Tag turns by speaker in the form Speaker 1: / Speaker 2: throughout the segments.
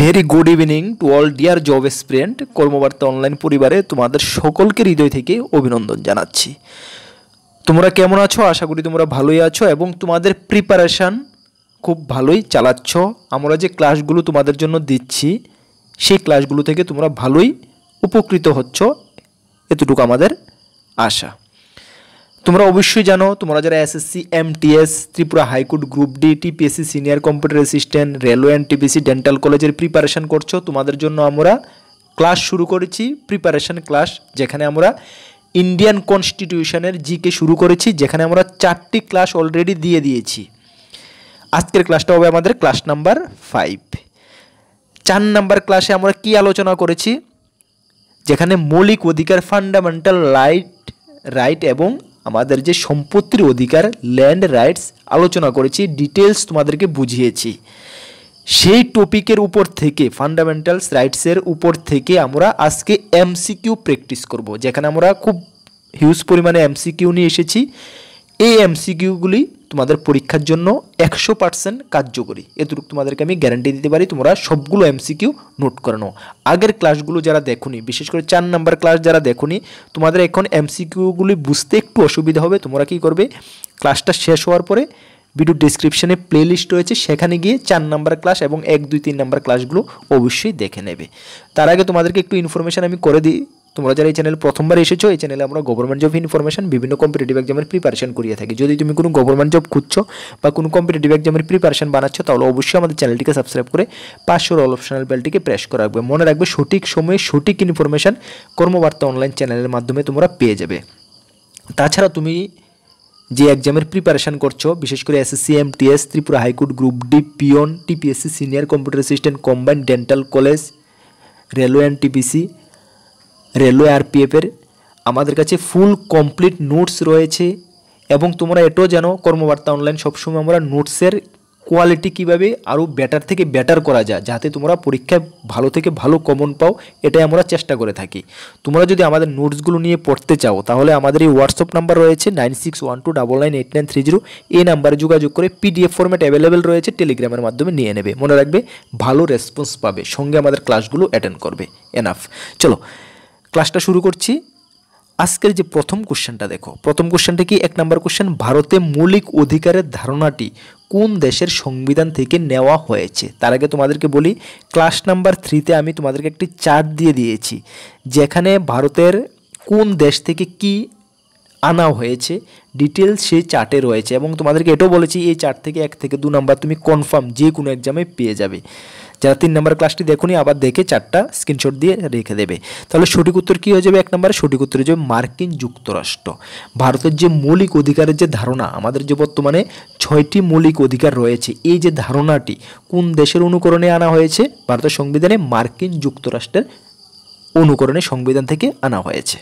Speaker 1: Very good evening to all dear job স্প্রেন্ট Karmabarta online পরিবারে তোমাদের সকলকে হৃদয় থেকে অভিনন্দন জানাচ্ছি তোমরা কেমন আছো আশা করি তোমরা ভালোই আছো এবং তোমাদের প্রিপারেশান খুব ভালোই চালাচ্ছ আমরা যে ক্লাসগুলো তোমাদের জন্য দিচ্ছি সেই ক্লাসগুলো থেকে তোমরা ভালোই উপকৃত হচ্ছ এতটুকু আমাদের আশা তোমরা অবশ্যই জানো তোমরা যারা SSC MTS Tripura high court group D TPSC senior computer assistant railway and TPC dental কলেজের প্রিপারেশান করছো তোমাদের জন্য আমরা ক্লাস শুরু করেছি প্রিপারেশান ক্লাস যেখানে আমরা ইন্ডিয়ান কনস্টিটিউশনের জিকে শুরু করেছি যেখানে আমরা চারটি ক্লাস অলরেডি দিয়ে দিয়েছি আজকের ক্লাসটা হবে আমাদের ক্লাস নাম্বার ফাইভ চার নাম্বার ক্লাসে আমরা কি আলোচনা করেছি যেখানে মৌলিক অধিকার ফান্ডামেন্টাল লাইট রাইট এবং আমাদের যে সম্পত্তির অধিকার ল্যান্ড রাইটস আলোচনা করেছি ডিটেলস তোমাদেরকে বুঝিয়েছি সেই টপিকের উপর থেকে ফান্ডামেন্টালস রাইটসের উপর থেকে আমরা আজকে এমসিকিউ প্র্যাকটিস করব যেখানে আমরা খুব হিউজ পরিমাণে এমসিকিউ নিয়ে এসেছি এই এমসিকিউগুলি তোমাদের পরীক্ষার জন্য একশো পার্সেন্ট কার্যকরী এতটুকু তোমাদেরকে আমি গ্যারান্টি দিতে পারি তোমরা সবগুলো এমসিকিউ নোট করানো আগের ক্লাসগুলো যারা দেখুনি বিশেষ করে চার নাম্বার ক্লাস যারা দেখুনি তোমাদের এখন এমসিকিউগুলি বুঝতে একটু অসুবিধা হবে তোমরা কি করবে ক্লাসটা শেষ হওয়ার পরে ভিডিও ডিসক্রিপশানে প্লেলিস্ট রয়েছে সেখানে গিয়ে চার নাম্বার ক্লাস এবং এক দুই তিন নাম্বার ক্লাসগুলো অবশ্যই দেখে নেবে তার আগে তোমাদেরকে একটু ইনফরমেশান আমি করে দিই তোমরা যারা এই চ্যানেল প্রথমবার এসেছো এই চ্যানেলে আমরা গভর্নমেন্ট জব ইনফরমেশন বিভিন্ন কম্পিটিটিভ এক্সামের প্রিপারেশন করিয়ে থাকি যদি তুমি কোনো গভর্নমেন্ট জব খুঁজছো বা কোনো কম্পিটিটিভ এক্সামের প্রিপারেশন বানাচ্ছ তাহলে অবশ্যই আমাদের চ্যানেলটিকে সাবস্ক্রাইব করে পাঁচশোর অল অপশনাল বেলটিকে প্রেস করা রাখবে মনে রাখবে সঠিক সময়ে সঠিক ইনফরমেশান কর্মবার্তা অনলাইন চ্যানেলের মাধ্যমে তোমরা পেয়ে যাবে তাছাড়া তুমি যে এক্সামের প্রিপারেশান করছো বিশেষ করে SSC MTS Tripura high court group D peon TPSC senior computer assistant combined dental college railway and TPC railway আর আরপিএফের আমাদের কাছে ফুল কমপ্লিট নোটস রয়েছে এবং তোমরা এটাও জানো কর্মবার্তা অনলাইন সবসময় আমরা নোটসের কোয়ালিটি কীভাবে আরও বেটার থেকে বেটার করা যায় যাতে তোমরা পরীক্ষায় ভালো থেকে ভালো কমন পাও এটাই আমরা চেষ্টা করে থাকি তোমরা যদি আমাদের নোটসগুলো নিয়ে পড়তে চাও তাহলে আমাদের এই হোয়াটসঅ্যাপ নাম্বার রয়েছে nine six one two double nine eight nine three zero এই নাম্বারে যোগাযোগ করে পিডিএফ ফর্ম্যাট অ্যাভেলেবেল রয়েছে টেলিগ্রামের মাধ্যমে নিয়ে নেবে মনে রাখবে ভালো রেসপন্স পাবে সঙ্গে আমাদের ক্লাসগুলো অ্যাটেন্ড করবে এনাফ চলো ক্লাসটা শুরু করছি আজকের যে প্রথম কোশ্চেনটা দেখো প্রথম কোশ্চেনটা কি এক নম্বর কোশ্চেন ভারতে মৌলিক অধিকারের ধারণাটি কোন দেশের সংবিধান থেকে নেওয়া হয়েছে তার আগে তোমাদেরকে বলি ক্লাস নাম্বার থ্রিতে আমি তোমাদেরকে একটি চার্ট দিয়ে দিয়েছি যেখানে ভারতের কোন দেশ থেকে কি আনা হয়েছে ডিটেলস সেই চার্টে রয়েছে এবং তোমাদেরকে এটাও বলেছি এই চার্ট থেকে এক থেকে দু নাম্বার তুমি কনফার্ম যে কোনো এক্সামে পেয়ে যাবে যারা তিন নম্বর ক্লাসটি দেখুনি আবার দেখে চারটা স্ক্রিনশট দিয়ে রেখে দেবে তাহলে সঠিক উত্তর কী হয়ে যাবে এক নম্বরে সঠিক উত্তর হয়ে মার্কিন যুক্তরাষ্ট্র ভারতের যে মৌলিক অধিকারের যে ধারণা আমাদের যে বর্তমানে ছয়টি মৌলিক অধিকার রয়েছে এই যে ধারণাটি কোন দেশের অনুকরণে আনা হয়েছে ভারতের সংবিধানে মার্কিন যুক্তরাষ্ট্রের অনুকরণে সংবিধান থেকে আনা হয়েছে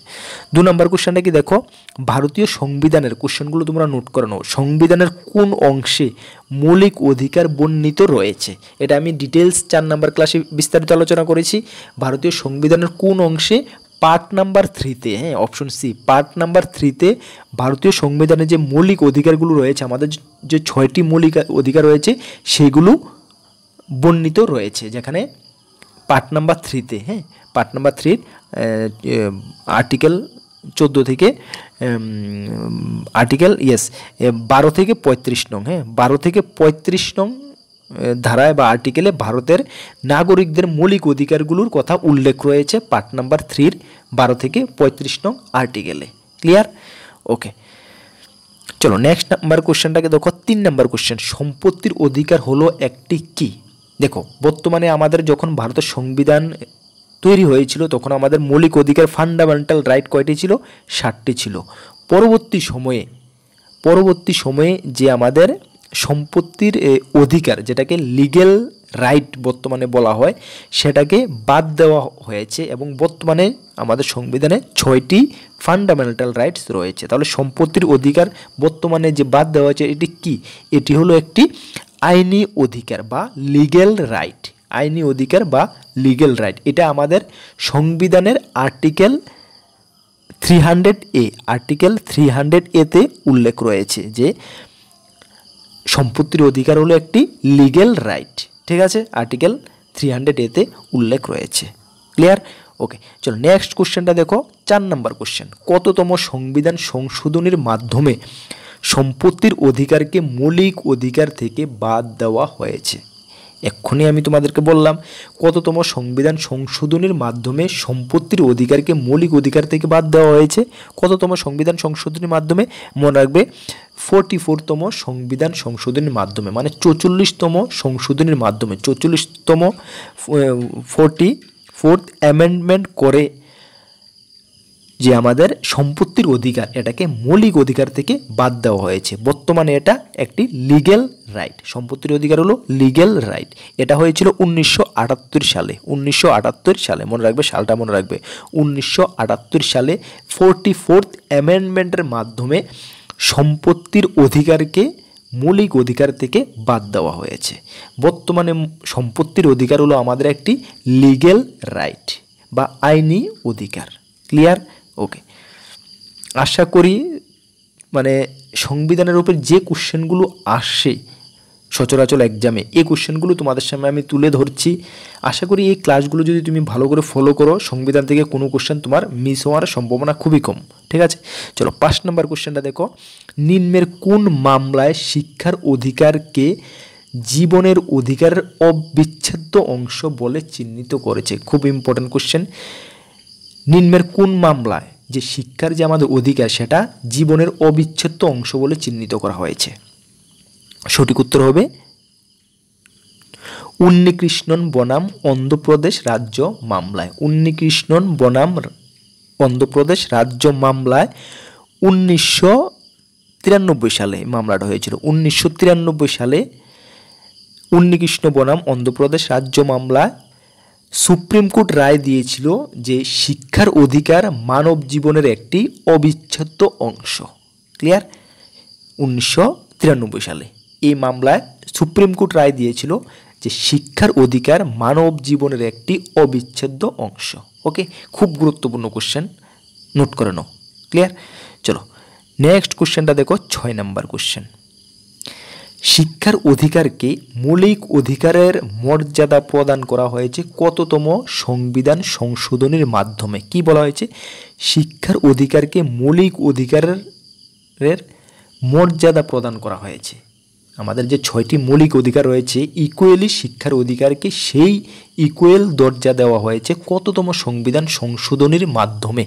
Speaker 1: দু নম্বর কোশ্চেনটা কি দেখো ভারতীয় সংবিধানের কোশ্চেনগুলো তোমরা নোট করানো সংবিধানের কোন অংশে মৌলিক অধিকার বর্ণিত রয়েছে এটা আমি ডিটেলস চার নম্বর ক্লাসে বিস্তারিত আলোচনা করেছি ভারতীয় সংবিধানের কোন অংশে পার্ট নাম্বার থ্রিতে হ্যাঁ অপশন সি পার্ট নাম্বার থ্রিতে ভারতীয় সংবিধানে যে মৌলিক অধিকারগুলো রয়েছে আমাদের যে ছয়টি মৌলিক অধিকার রয়েছে সেগুলো বর্ণিত রয়েছে যেখানে পার্ট নাম্বার থ্রিতে হ্যাঁ পার্ট নাম্বার থ্রির আর্টিকেল চোদ্দো থেকে আর্টিকেল ইয়েস বারো থেকে পঁয়ত্রিশ নং হ্যাঁ বারো থেকে পঁয়ত্রিশ নং ধারায় বা আর্টিকেলে ভারতের নাগরিকদের মৌলিক অধিকারগুলোর কথা উল্লেখ রয়েছে পার্ট নাম্বার থ্রির বারো থেকে পঁয়ত্রিশ নং আর্টিকেলে ক্লিয়ার ওকে চলো নেক্সট নাম্বার কোশ্চেনটাকে দেখো তিন নাম্বার কোশ্চেন সম্পত্তির অধিকার হলো একটি কি দেখো বর্তমানে আমাদের যখন ভারতের সংবিধান তৈরি হয়েছিল তখন আমাদের মৌলিক অধিকার ফান্ডামেন্টাল রাইট কয়টি ছিল ষাটটি ছিল পরবর্তী সময়ে পরবর্তী সময়ে যে আমাদের সম্পত্তির অধিকার যেটাকে লিগেল রাইট বর্তমানে বলা হয় সেটাকে বাদ দেওয়া হয়েছে এবং বর্তমানে আমাদের সংবিধানে ছয়টি ফান্ডামেন্টাল রাইটস রয়েছে তাহলে সম্পত্তির অধিকার বর্তমানে যে বাদ দেওয়া হয়েছে এটি কি এটি হলো একটি আইনি অধিকার বা লিগেল রাইট আইনি অধিকার বা লিগেল রাইট এটা আমাদের সংবিধানের article three hundred A article three hundred এতে উল্লেখ রয়েছে যে সম্পত্তির অধিকার হলো একটি লিগেল রাইট ঠিক আছে আর্টিকেল থ্রি হান্ড্রেড এতে উল্লেখ রয়েছে ক্লিয়ার ওকে চলো নেক্সট কোশ্চেনটা দেখো চার নম্বর কোশ্চেন কততম সংবিধান সংশোধনের মাধ্যমে সম্পত্তির অধিকারকে মৌলিক অধিকার থেকে বাদ দেওয়া হয়েছে এক্ষুনি আমি তোমাদেরকে বললাম কততম সংবিধান সংশোধনের মাধ্যমে সম্পত্তির অধিকারকে মৌলিক অধিকার থেকে বাদ দেওয়া হয়েছে কততম সংবিধান সংশোধনের মাধ্যমে মনে রাখবে ফোরটি ফোরতম সংবিধান সংশোধনের মাধ্যমে মানে চৌচল্লিশতম সংশোধনের মাধ্যমে চৌচল্লিশতম ফোরটি ফোর্থ অ্যামেন্ডমেন্ট করে যে আমাদের সম্পত্তির অধিকার এটাকে মৌলিক অধিকার থেকে বাদ দেওয়া হয়েছে বর্তমানে এটা একটি লিগেল রাইট সম্পত্তির অধিকার হলো লিগেল রাইট এটা হয়েছিল উনিশশো সালে উনিশশো সালে মনে রাখবে সালটা মনে রাখবে উনিশশো সালে ফোরটি ফোর্থ অ্যামেন্ডমেন্টের মাধ্যমে সম্পত্তির অধিকারকে মৌলিক অধিকার থেকে বাদ দেওয়া হয়েছে বর্তমানে সম্পত্তির অধিকার হলো আমাদের একটি লিগেল রাইট বা আইনি অধিকার ক্লিয়ার ওকে আশা করি মানে সংবিধানের উপর যে কোশ্চেনগুলো আসে সচরাচর এক্সামে এই কোশ্চেনগুলো তোমাদের সামনে আমি তুলে ধরছি আশা করি এই ক্লাসগুলো যদি তুমি ভালো করে ফলো করো সংবিধান থেকে কোনো কোশ্চেন তোমার মিস হওয়ার সম্ভাবনা খুবই কম ঠিক আছে চলো পাঁচ নম্বর কোশ্চেনটা দেখো নিম্নের কোন মামলায় শিক্ষার অধিকারকে জীবনের অধিকারের অবিচ্ছেদ্য অংশ বলে চিহ্নিত করেছে খুব ইম্পর্ট্যান্ট কোশ্চেন নিম্নের কোন মামলায় যে শিক্ষার যে আমাদের অধিকার সেটা জীবনের অবিচ্ছেদ্য অংশ বলে চিহ্নিত করা হয়েছে সঠিক উত্তর হবে উন্নিকৃষ্ণন বনাম অন্ধ্রপ্রদেশ রাজ্য মামলায় উন্নিকৃষ্ণন বনাম অন্ধ্রপ্রদেশ রাজ্য মামলায় উনিশশো তিরানব্বই সালে মামলাটা হয়েছিল উনিশশো তিরানব্বই সালে উন্নিকৃষ্ণ বনাম অন্ধ্রপ্রদেশ রাজ্য মামলায় সুপ্রিম কোর্ট রায় দিয়েছিল যে শিক্ষার অধিকার মানব জীবনের একটি অবিচ্ছেদ্য অংশ ক্লিয়ার উনিশশো সালে এই মামলায় সুপ্রিম কোর্ট রায় দিয়েছিল যে শিক্ষার অধিকার মানব জীবনের একটি অবিচ্ছেদ্য অংশ ওকে খুব গুরুত্বপূর্ণ কোশ্চেন নোট করে নাও ক্লিয়ার চলো নেক্সট কোশ্চেনটা দেখো ছয় নাম্বার কোশ্চেন শিক্ষার অধিকারকে মৌলিক অধিকারের মর্যাদা প্রদান করা হয়েছে কততম সংবিধান সংশোধনের মাধ্যমে কি বলা হয়েছে শিক্ষার অধিকারকে মৌলিক অধিকারের মর্যাদা প্রদান করা হয়েছে আমাদের যে ছয়টি মৌলিক অধিকার রয়েছে ইকুয়েলি শিক্ষার অধিকারকে সেই ইকুয়েল দরজা দেওয়া হয়েছে কততম সংবিধান সংশোধনের মাধ্যমে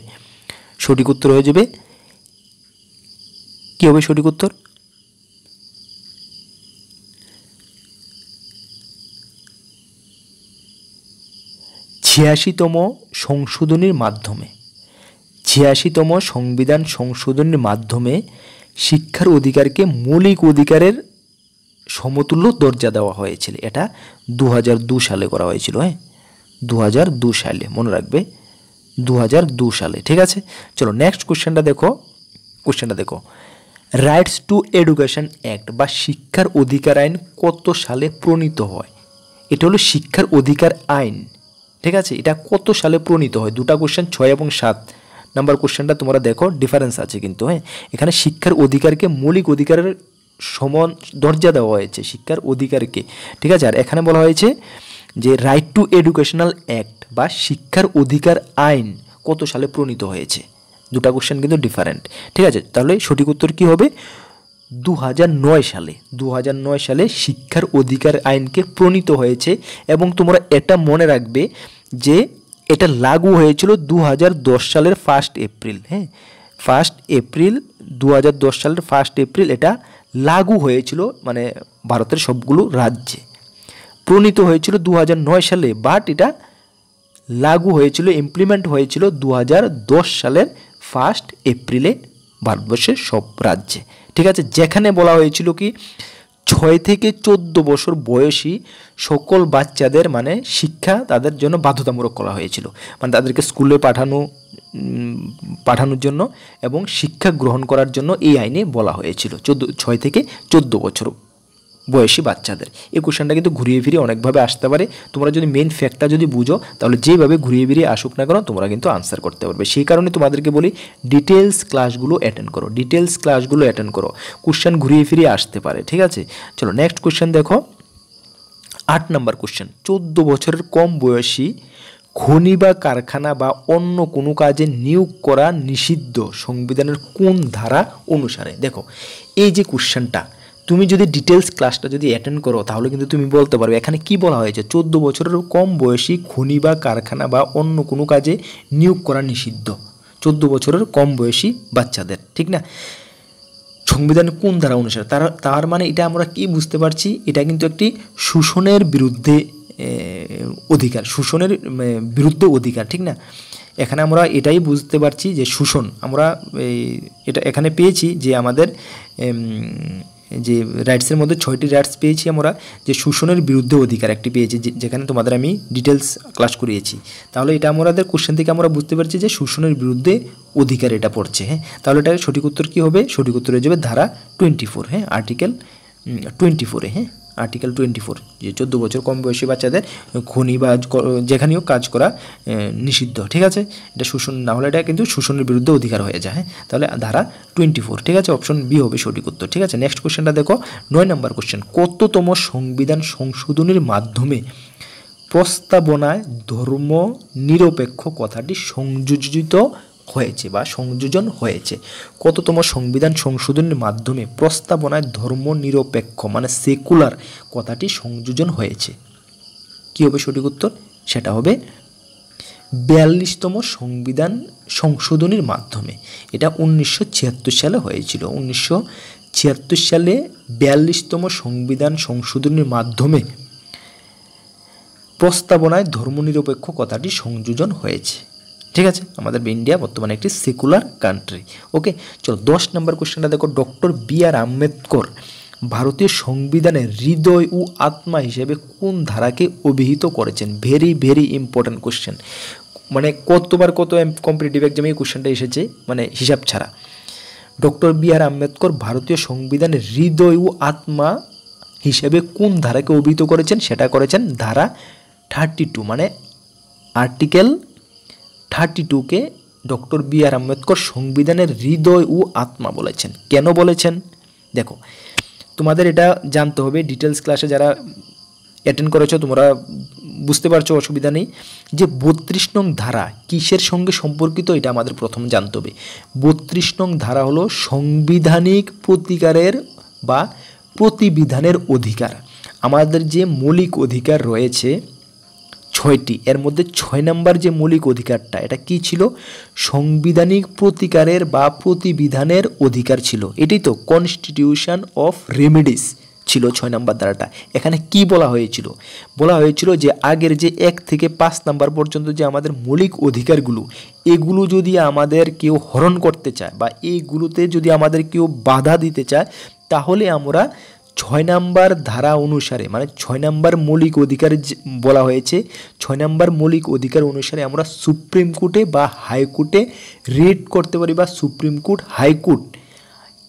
Speaker 1: সঠিক উত্তর হয়ে যাবে কী হবে সঠিক উত্তর ছিয়াশিতম সংশোধনীর মাধ্যমে ছিয়াশিতম সংবিধান সংশোধনের মাধ্যমে শিক্ষার অধিকারকে মৌলিক অধিকারের সমতুল্য দরজা দেওয়া হয়েছিল এটা দু সালে করা হয়েছিল হ্যাঁ দু সালে মনে রাখবে দু সালে ঠিক আছে চলো নেক্সট কোশ্চেনটা দেখো কোশ্চেনটা দেখো রাইটস টু এডুকেশন অ্যাক্ট বা শিক্ষার অধিকার আইন কত সালে প্রণীত হয় এটা হলো শিক্ষার অধিকার আইন ঠিক আছে এটা কত সালে প্রণীত হয় দুটা কোশ্চেন ছয় এবং সাত নাম্বার কোশ্চেনটা তোমরা দেখো ডিফারেন্স আছে কিন্তু হ্যাঁ এখানে শিক্ষার অধিকারকে মৌলিক অধিকারের সমান দরজা দেওয়া হয়েছে শিক্ষার অধিকারকে ঠিক আছে আর এখানে বলা হয়েছে যে রাইট টু এডুকেশনাল অ্যাক্ট বা শিক্ষার অধিকার আইন কত সালে প্রণীত হয়েছে দুটা কোশ্চেন কিন্তু ডিফারেন্ট ঠিক আছে তাহলে সঠিক উত্তর কী হবে দু সালে দু সালে শিক্ষার অধিকার আইনকে প্রণীত হয়েছে এবং তোমরা এটা মনে রাখবে যে এটা লাগু হয়েছিল দু সালের ফার্স্ট এপ্রিল হ্যাঁ ফার্স্ট এপ্রিল দু সালের ফার্স্ট এপ্রিল এটা লাগু হয়েছিল মানে ভারতের সবগুলো রাজ্যে প্রণীত হয়েছিল দু সালে বাট এটা লাগু হয়েছিল ইমপ্লিমেন্ট হয়েছিল দু সালের ফার্স্ট এপ্রিলে ভারতবর্ষের সব রাজ্যে ঠিক আছে যেখানে বলা হয়েছিল কি ছয় থেকে চোদ্দ বছর বয়সী সকল বাচ্চাদের মানে শিক্ষা তাদের জন্য বাধ্যতামূলক করা হয়েছিল মানে তাদেরকে স্কুলে পাঠানো পাঠানোর জন্য এবং শিক্ষা গ্রহণ করার জন্য এই আইনে বলা হয়েছিল চোদ্দো ছয় থেকে চোদ্দো বছর বয়সী বাচ্চাদের এই কোশ্চেনটা কিন্তু ঘুরিয়ে ফিরিয়ে অনেকভাবে আসতে পারে তোমরা যদি মেন ফ্যাক্টটা যদি বুঝো তাহলে যেভাবে ঘুরিয়ে ফিরিয়ে আসুক না কেন তোমরা কিন্তু আনসার করতে পারবে সেই কারণে তোমাদেরকে বলি ডিটেলস ক্লাসগুলো অ্যাটেন্ড করো ডিটেলস ক্লাসগুলো অ্যাটেন্ড করো কোশ্চেন ঘুরিয়ে ফিরিয়ে আসতে পারে ঠিক আছে চলো নেক্সট কোশ্চেন দেখো আট নম্বর কোশ্চেন চোদ্দ বছরের কম বয়সী খনি বা কারখানা বা অন্য কোনো কাজে নিয়োগ করা নিষিদ্ধ সংবিধানের কোন ধারা অনুসারে দেখো এই যে কোশ্চেনটা তুমি যদি ডিটেলস ক্লাসটা যদি অ্যাটেন্ড করো তাহলে কিন্তু তুমি বলতে পারবে এখানে কি বলা হয়েছে চোদ্দ বছরের কম বয়সী খনি বা কারখানা বা অন্য কোনো কাজে নিয়োগ করা নিষিদ্ধ চোদ্দ বছরের কম বয়সী বাচ্চাদের ঠিক না সংবিধান কোন ধারা অনুসারে তার তার মানে এটা আমরা কি বুঝতে পারছি এটা কিন্তু একটি শোষণের বিরুদ্ধে অধিকার শোষণের বিরুদ্ধে অধিকার ঠিক না এখানে আমরা এটাই বুঝতে পারছি যে শোষণ আমরা এটা এখানে পেয়েছি যে আমাদের যে রাইটসের মধ্যে ছয়টি রাইটস পেয়েছি আমরা যে শোষণের বিরুদ্ধে অধিকার একটি পেয়েছি যেখানে তোমাদের আমি ডিটেলস ক্লাস করিয়েছি তাহলে এটা আমাদের কোশ্চেন থেকে আমরা বুঝতে পারছি যে শোষণের বিরুদ্ধে অধিকার এটা পড়ছে হ্যাঁ তাহলে এটা সঠিক উত্তর কী হবে সঠিক উত্তর হয়ে যাবে ধারা টোয়েন্টি ফোর হ্যাঁ আর্টিকেল টোয়েন্টি ফোরে হ্যাঁ আর্টিকেল টোয়েন্টি ফোর যে চোদ্দো বছর কম বয়সী বাচ্চাদের খনি বা যেখানেও কাজ করা নিষিদ্ধ ঠিক আছে এটা শোষণ না হলে এটা কিন্তু শোষণের বিরুদ্ধে অধিকার হয়ে যায় হ্যাঁ? তাহলে ধারা টোয়েন্টি ফোর ঠিক আছে অপশন বি হবে সঠিক উত্তর ঠিক আছে নেক্সট কোশ্চেনটা দেখো নয় নম্বর কোশ্চেন কততম সংবিধান সংশোধনের মাধ্যমে প্রস্তাবনায় ধর্ম নিরপেক্ষ কথাটি সংযোজিত হয়েছে বা সংযোজন হয়েছে কততম সংবিধান সংশোধনের মাধ্যমে প্রস্তাবনায় ধর্মনিরপেক্ষ মানে সেকুলার কথাটি সংযোজন হয়েছে কি হবে সঠিক উত্তর সেটা হবে বিয়াল্লিশতম সংবিধান সংশোধনের মাধ্যমে এটা উনিশশো সালে হয়েছিল উনিশশো সালে বিয়াল্লিশতম সংবিধান সংশোধনের মাধ্যমে প্রস্তাবনায় ধর্মনিরপেক্ষ কথাটি সংযোজন হয়েছে ঠিক আছে আমাদের ইন্ডিয়া বর্তমানে একটি সেকুলার কান্ট্রি ওকে চলো দশ নম্বর কোয়েশ্চেনটা দেখো ডক্টর বি আর আম্বেদকর ভারতীয় সংবিধানের হৃদয় ও আত্মা হিসেবে কোন ধারাকে অভিহিত করেছেন ভেরি ভেরি ইম্পর্ট্যান্ট কোশ্চেন মানে কতবার কত কম্পিটিটিভ এক্সামে এই কোশ্চেনটা এসেছে মানে হিসাব ছাড়া ডক্টর বি আর আম্বেদকর ভারতীয় সংবিধানের হৃদয় ও আত্মা হিসেবে কোন ধারাকে অভিহিত করেছেন সেটা করেছেন ধারা থার্টি টু মানে আর্টিকেল থার্টি টুকে ডক্টর বি আর আম্বেদকর সংবিধানের হৃদয় ও আত্মা বলেছেন কেন বলেছেন দেখো তোমাদের এটা জানতে হবে ডিটেলস ক্লাসে যারা অ্যাটেন্ড করেছো তোমরা বুঝতে পারছো অসুবিধা নেই যে বত্রিশ নং ধারা কিসের সঙ্গে সম্পর্কিত এটা আমাদের প্রথম জানতে হবে বত্রিশ নং ধারা হলো সংবিধানিক প্রতিকারের বা প্রতিবিধানের অধিকার আমাদের যে মৌলিক অধিকার রয়েছে ছয়টি এর মধ্যে ছয় নম্বর যে মৌলিক অধিকারটা এটা কি ছিল সংবিধানিক প্রতিকারের বা প্রতিবিধানের অধিকার ছিল এটি তো কনস্টিটিউশন অফ রেমেডিস ছিল ছয় নম্বর দ্বারাটা এখানে কি বলা হয়েছিল বলা হয়েছিল যে আগের যে এক থেকে পাঁচ নাম্বার পর্যন্ত যে আমাদের মৌলিক অধিকারগুলো এগুলো যদি আমাদের কেউ হরণ করতে চায় বা এইগুলোতে যদি আমাদের কেউ বাধা দিতে চায় তাহলে আমরা ছয় নাম্বার ধারা অনুসারে মানে ছয় নাম্বার মৌলিক অধিকার বলা হয়েছে ছয় নাম্বার মৌলিক অধিকার অনুসারে আমরা সুপ্রিম কোর্টে বা হাইকোর্টে রিট করতে পারি বা সুপ্রিম কোর্ট হাইকোর্ট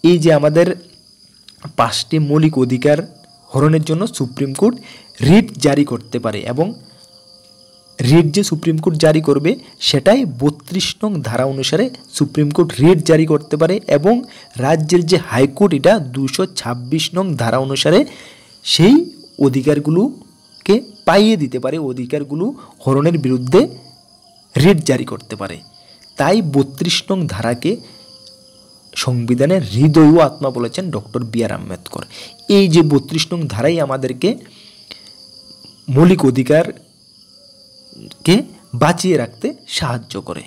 Speaker 1: এই যে আমাদের পাঁচটি মৌলিক অধিকার হরণের জন্য সুপ্রিম কোর্ট রিট জারি করতে পারে এবং রেট যে সুপ্রিম কোর্ট জারি করবে সেটাই বত্রিশ নং ধারা অনুসারে সুপ্রিম কোর্ট রেট জারি করতে পারে এবং রাজ্যের যে হাইকোর্ট এটা দুশো ছাব্বিশ নং ধারা অনুসারে সেই অধিকারগুলোকে পাইয়ে দিতে পারে অধিকারগুলো হরণের বিরুদ্ধে রেট জারি করতে পারে তাই বত্রিশ নং ধারাকে সংবিধানের হৃদয় ও আত্মা বলেছেন ডক্টর বি আর আম্বেদকর এই যে বত্রিশ নং ধারাই আমাদেরকে মৌলিক অধিকার কে বাঁচিয়ে রাখতে সাহায্য করে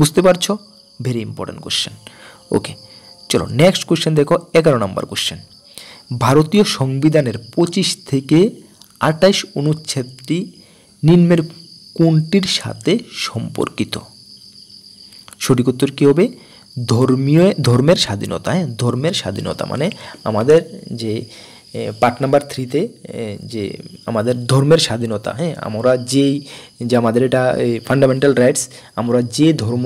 Speaker 1: বুঝতে পারছো ভেরি ইম্পর্ট্যান্ট কোশ্চেন ওকে চলো নেক্সট কোশ্চেন দেখো এগারো নম্বর কোশ্চেন ভারতীয় সংবিধানের পঁচিশ থেকে আটাইশ অনুচ্ছেদটি নিম্নের কোনটির সাথে সম্পর্কিত সঠিক উত্তর কী হবে ধর্মীয় ধর্মের স্বাধীনতা হ্যাঁ ধর্মের স্বাধীনতা মানে আমাদের যে পার্ট নাম্বার থ্রিতে যে আমাদের ধর্মের স্বাধীনতা হ্যাঁ আমরা যেই যে আমাদের এটা ফান্ডামেন্টাল রাইটস আমরা যে ধর্ম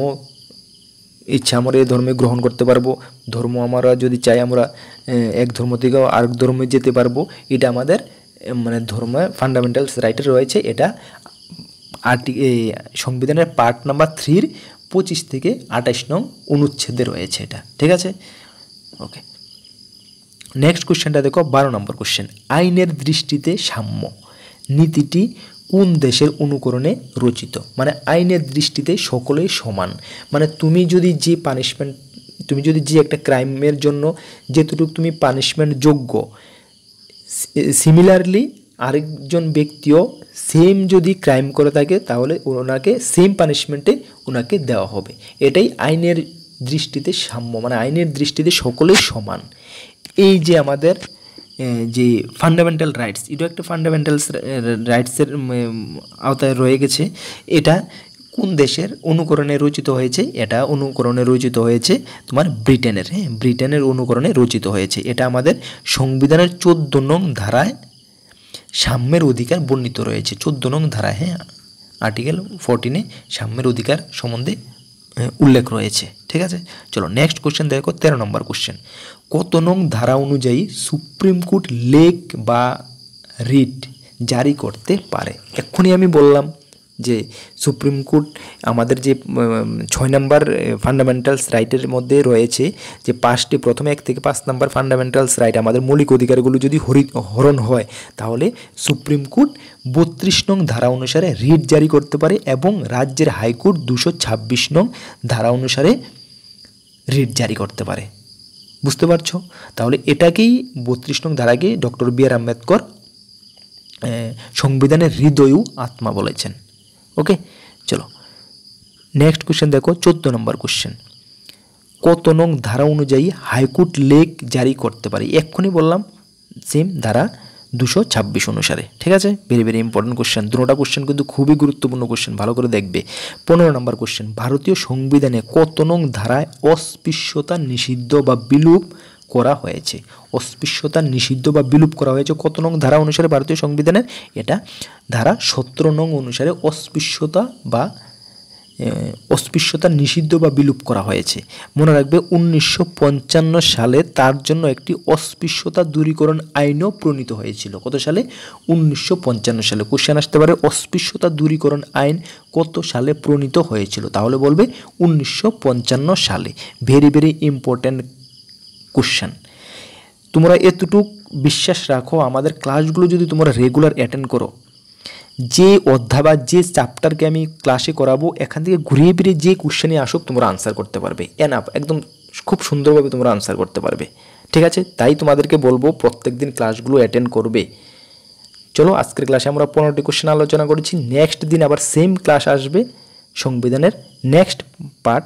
Speaker 1: ইচ্ছা আমরা এই ধর্মে গ্রহণ করতে পারবো ধর্ম আমরা যদি চাই আমরা এক ধর্ম থেকে আরেক ধর্মে যেতে পারবো এটা আমাদের মানে ধর্মে ফান্ডামেন্টালস রাইটে রয়েছে এটা আর্টি সংবিধানের পার্ট নাম্বার থ্রির পঁচিশ থেকে আঠাশ নং অনুচ্ছেদে রয়েছে এটা ঠিক আছে ওকে নেক্সট কোশ্চেনটা দেখো বারো নম্বর কোয়েশ্চেন আইনের দৃষ্টিতে সাম্য নীতিটি কোন দেশের অনুকরণে রচিত মানে আইনের দৃষ্টিতে সকলেই সমান মানে তুমি যদি যে পানিশমেন্ট তুমি যদি যে একটা ক্রাইমের জন্য যেটুকু তুমি পানিশমেন্ট যোগ্য সিমিলারলি আরেকজন ব্যক্তিও সেম যদি ক্রাইম করে থাকে তাহলে ওনাকে সেম পানিশমেন্টে ওনাকে দেওয়া হবে এটাই আইনের দৃষ্টিতে সাম্য মানে আইনের দৃষ্টিতে সকলেই সমান এই যে আমাদের যে ফান্ডামেন্টাল রাইটস এটা একটা ফান্ডামেন্টালস রাইটসের আওতায় রয়ে গেছে এটা কোন দেশের অনুকরণে রচিত হয়েছে এটা অনুকরণে রচিত হয়েছে তোমার ব্রিটেনের হ্যাঁ ব্রিটেনের অনুকরণে রচিত হয়েছে এটা আমাদের সংবিধানের চোদ্দ নং ধারায় সাম্যের অধিকার বর্ণিত রয়েছে চোদ্দ নং ধারায় হ্যাঁ আর্টিকেল ফোরটিনে সাম্যের অধিকার সম্বন্ধে উল্লেখ রয়েছে ঠিক আছে চলো নেক্সট কোশ্চেন দেখো তেরো নম্বর কোশ্চেন কত নং ধারা অনুযায়ী সুপ্রিম কোর্ট লেক বা রিট জারি করতে পারে এক্ষুনি আমি বললাম যে সুপ্রিম কোর্ট আমাদের যে ছয় নম্বর ফান্ডামেন্টালস রাইটের মধ্যে রয়েছে যে পাঁচটি প্রথমে এক থেকে পাঁচ নাম্বার ফান্ডামেন্টালস রাইট আমাদের মৌলিক অধিকারগুলো যদি হরি হরণ হয় তাহলে সুপ্রিম কোর্ট বত্রিশ নং ধারা অনুসারে রিট জারি করতে পারে এবং রাজ্যের হাইকোর্ট দুশো ছাব্বিশ নং ধারা অনুসারে রিট জারি করতে পারে বুঝতে পারছ তাহলে এটাকেই বত্রিশ নং ধারাকে ডক্টর বি আর আম্বেদকর সংবিধানের হৃদয়ও আত্মা বলেছেন ওকে চলো নেক্সট क्वेश्चन দেখো চোদ্দো নম্বর কোশ্চেন কত নং ধারা অনুযায়ী হাইকোর্ট লেক জারি করতে পারে এক্ষুনি বললাম সেম ধারা দুশো ছাব্বিশ অনুসারে ঠিক আছে ভেরি ভেরি ইম্পর্ট্যান্ট কোশ্চেন দুটা কোশ্চেন কিন্তু খুবই গুরুত্বপূর্ণ কোশ্চেন ভালো করে দেখবে পনেরো নম্বর কোশ্চেন ভারতীয় সংবিধানে কত নং ধারায় অস্পৃশ্যতা নিষিদ্ধ বা বিলুপ করা হয়েছে অস্পৃশ্যতা নিষিদ্ধ বা বিলুপ করা হয়েছে কত নং ধারা অনুসারে ভারতীয় সংবিধানের এটা ধারা সতেরো নং অনুসারে অস্পৃশ্যতা বা অস্পৃশ্যতা নিষিদ্ধ বা বিলুপ করা হয়েছে মনে রাখবে উনিশশো সালে তার জন্য একটি অস্পৃশ্যতা দূরীকরণ আইনও প্রণীত হয়েছিল কত সালে উনিশশো সালে কোশ্চেন আসতে পারে অস্পৃশ্যতা দূরীকরণ আইন কত সালে প্রণীত হয়েছিল তাহলে বলবে উনিশশো সালে ভেরি ভেরি ইম্পর্ট্যান্ট কোশ্চেন তোমরা এতটুক বিশ্বাস রাখো আমাদের ক্লাসগুলো যদি তোমরা রেগুলার অ্যাটেন্ড করো যে অধ্যায় বা যে চ্যাপ্টারকে আমি ক্লাসে করাবো এখান থেকে ঘুরিয়ে ফিরে যে কোশ্চেনে আসুক তোমরা আনসার করতে পারবে আপ একদম খুব সুন্দরভাবে তোমরা আনসার করতে পারবে ঠিক আছে তাই তোমাদেরকে বলবো প্রত্যেক দিন ক্লাসগুলো অ্যাটেন্ড করবে চলো আজকের ক্লাসে আমরা পনেরোটি কোশ্চেন আলোচনা করেছি নেক্সট দিন আবার সেম ক্লাস আসবে সংবিধানের নেক্সট পার্ট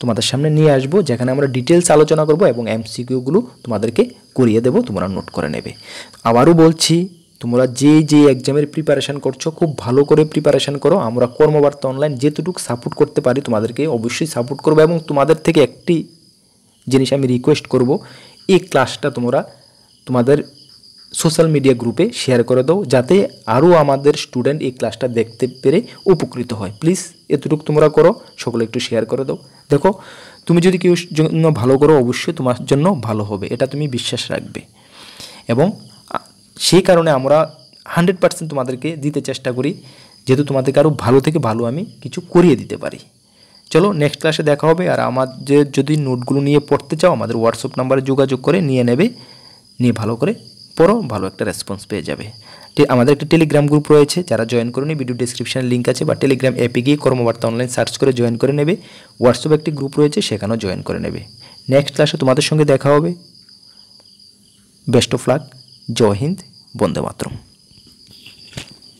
Speaker 1: তোমাদের সামনে নিয়ে আসবো যেখানে আমরা ডিটেলস আলোচনা করব এবং এমসিকিউগুলো তোমাদেরকে করিয়ে দেব তোমরা নোট করে নেবে আবারও বলছি তোমরা যে যে এক্সামের প্রিপারেশান করছো খুব ভালো করে প্রিপারেশান করো আমরা কর্মবার্তা অনলাইন যেতটুকু সাপোর্ট করতে পারি তোমাদেরকে অবশ্যই সাপোর্ট করবো এবং তোমাদের থেকে একটি জিনিস আমি রিকোয়েস্ট করব এই ক্লাসটা তোমরা তোমাদের সোশ্যাল মিডিয়া গ্রুপে শেয়ার করে দাও যাতে আরও আমাদের স্টুডেন্ট এই ক্লাসটা দেখতে পেরে উপকৃত হয় প্লিজ এতটুকু তোমরা করো সকলে একটু শেয়ার করে দাও দেখো তুমি যদি কেউ জন্য ভালো করো অবশ্যই তোমার জন্য ভালো হবে এটা তুমি বিশ্বাস রাখবে এবং সেই কারণে আমরা হান্ড্রেড পার্সেন্ট তোমাদেরকে দিতে চেষ্টা করি যেহেতু তোমাদেরকে আরও ভালো থেকে ভালো আমি কিছু করিয়ে দিতে পারি চলো নেক্সট ক্লাসে দেখা হবে আর আমাদের যদি নোটগুলো নিয়ে পড়তে চাও আমাদের হোয়াটসঅ্যাপ নাম্বারে যোগাযোগ করে নিয়ে নেবে নিয়ে ভালো করে পরও ভালো একটা রেসপন্স পেয়ে যাবে আমাদের একটা টেলিগ্রাম গ্রুপ রয়েছে যারা জয়েন করে ভিডিও ডিসক্রিপশানে লিঙ্ক আছে বা টেলিগ্রাম অ্যাপে গিয়ে কর্মবার্তা অনলাইন সার্চ করে জয়েন করে নেবে হোয়াটসঅ্যাপ একটি গ্রুপ রয়েছে সেখানেও জয়েন করে নেবে নেক্সট ক্লাসে তোমাদের সঙ্গে দেখা হবে বেস্ট অফ লাক জয় হিন্দ বন্দে মাতরম